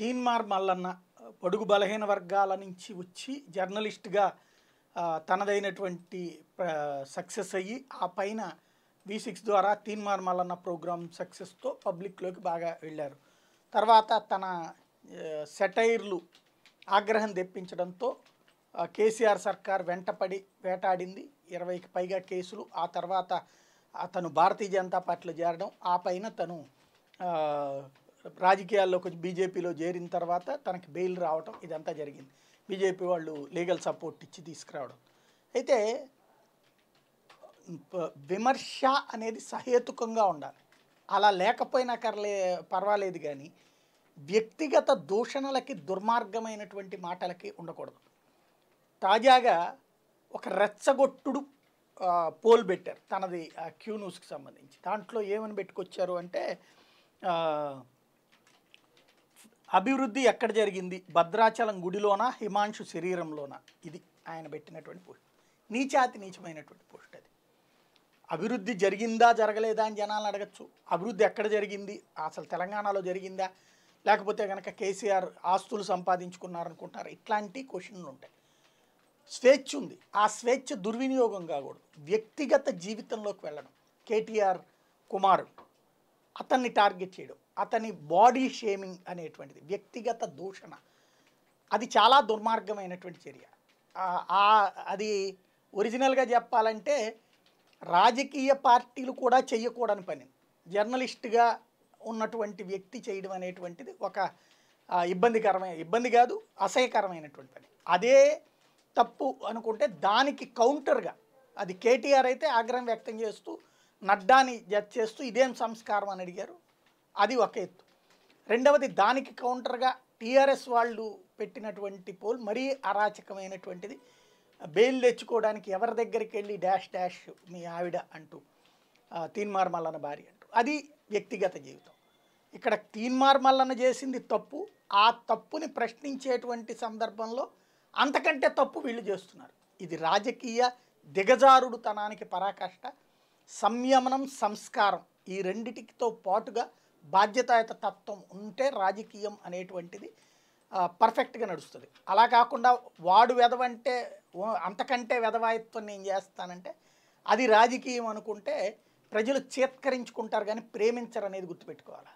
తీన్మార్ మల్లన్న పొడుగు బలహీన వర్గాల నుంచి వచ్చి జర్నలిస్ట్గా తనదైనటువంటి సక్సెస్ అయ్యి ఆ పైన వి సిక్స్ ద్వారా తీన్మార్ మల్లన్న ప్రోగ్రామ్ సక్సెస్తో పబ్లిక్లోకి బాగా వెళ్ళారు తర్వాత తన సెటైర్లు ఆగ్రహం తెప్పించడంతో కేసీఆర్ సర్కార్ వెంటపడి వేటాడింది ఇరవైకి పైగా కేసులు ఆ తర్వాత తను భారతీయ జనతా పార్టీలో చేరడం ఆ పైన తను రాజకీయాల్లోకి వచ్చి బీజేపీలో చేరిన తర్వాత తనకి బెయిల్ రావటం ఇదంతా జరిగింది బీజేపీ వాళ్ళు లీగల్ సపోర్ట్ ఇచ్చి తీసుకురావడం అయితే విమర్శ అనేది సహేతుకంగా ఉండాలి అలా లేకపోయినా కర్లే పర్వాలేదు కానీ వ్యక్తిగత దూషణలకి దుర్మార్గమైనటువంటి మాటలకి ఉండకూడదు తాజాగా ఒక రెచ్చగొట్టుడు పోల్ పెట్టారు తనది క్యూ న్యూస్కి సంబంధించి దాంట్లో ఏమని పెట్టుకొచ్చారు అంటే అభివృద్ధి ఎక్కడ జరిగింది భద్రాచలం గుడిలోన హిమాంశు శరీరంలోన ఇది ఆయన పెట్టినటువంటి పోస్ట్ నీచాతి నీచమైనటువంటి పోస్ట్ అది అభివృద్ధి జరిగిందా జరగలేదా అని జనాలను అడగచ్చు అభివృద్ధి ఎక్కడ జరిగింది అసలు తెలంగాణలో జరిగిందా లేకపోతే కనుక కేసీఆర్ ఆస్తులు సంపాదించుకున్నారనుకుంటారు ఇట్లాంటి క్వశ్చన్లు ఉంటాయి స్వేచ్ఛ ఉంది ఆ స్వేచ్ఛ దుర్వినియోగం కాకూడదు వ్యక్తిగత జీవితంలోకి వెళ్ళడం కేటీఆర్ కుమారుడు అతన్ని టార్గెట్ చేయడం అతని బాడీ షేమింగ్ అనేటువంటిది వ్యక్తిగత దూషణ అది చాలా దుర్మార్గమైనటువంటి చర్య అది ఒరిజినల్గా చెప్పాలంటే రాజకీయ పార్టీలు కూడా చేయకూడని పని జర్నలిస్ట్గా ఉన్నటువంటి వ్యక్తి చేయడం అనేటువంటిది ఒక ఇబ్బందికరమైన ఇబ్బంది కాదు అసహ్యకరమైనటువంటి పని అదే తప్పు అనుకుంటే దానికి కౌంటర్గా అది కేటీఆర్ అయితే ఆగ్రహం వ్యక్తం చేస్తూ నడ్డాని జడ్జ్ చేస్తూ ఇదేం సంస్కారం అని అడిగారు అది ఒక ఎత్తు రెండవది దానికి కౌంటర్గా టీఆర్ఎస్ వాళ్ళు పెట్టినటువంటి పోల్ మరీ అరాచకమైనటువంటిది బెయిల్ తెచ్చుకోవడానికి ఎవరి దగ్గరికి వెళ్ళి డాష్ డాష్ మీ ఆవిడ అంటూ తీన్మార్ మల్లన భార్య అంటూ అది వ్యక్తిగత జీవితం ఇక్కడ తీన్మార్ మల్లన చేసింది తప్పు ఆ తప్పుని ప్రశ్నించేటువంటి సందర్భంలో అంతకంటే తప్పు వీళ్ళు చేస్తున్నారు ఇది రాజకీయ దిగజారుడుతనానికి పరాకాష్ట సంయమనం సంస్కారం ఈ రెండిటితో పాటుగా బాధ్యతాయుత తత్వం ఉంటే రాజకీయం అనేటువంటిది పర్ఫెక్ట్గా నడుస్తుంది అలా కాకుండా వాడు వెదవంటే అంతకంటే వెధవాయత్వం నేను చేస్తానంటే అది రాజకీయం అనుకుంటే ప్రజలు చేత్కరించుకుంటారు కానీ ప్రేమించరు అనేది గుర్తుపెట్టుకోవాలి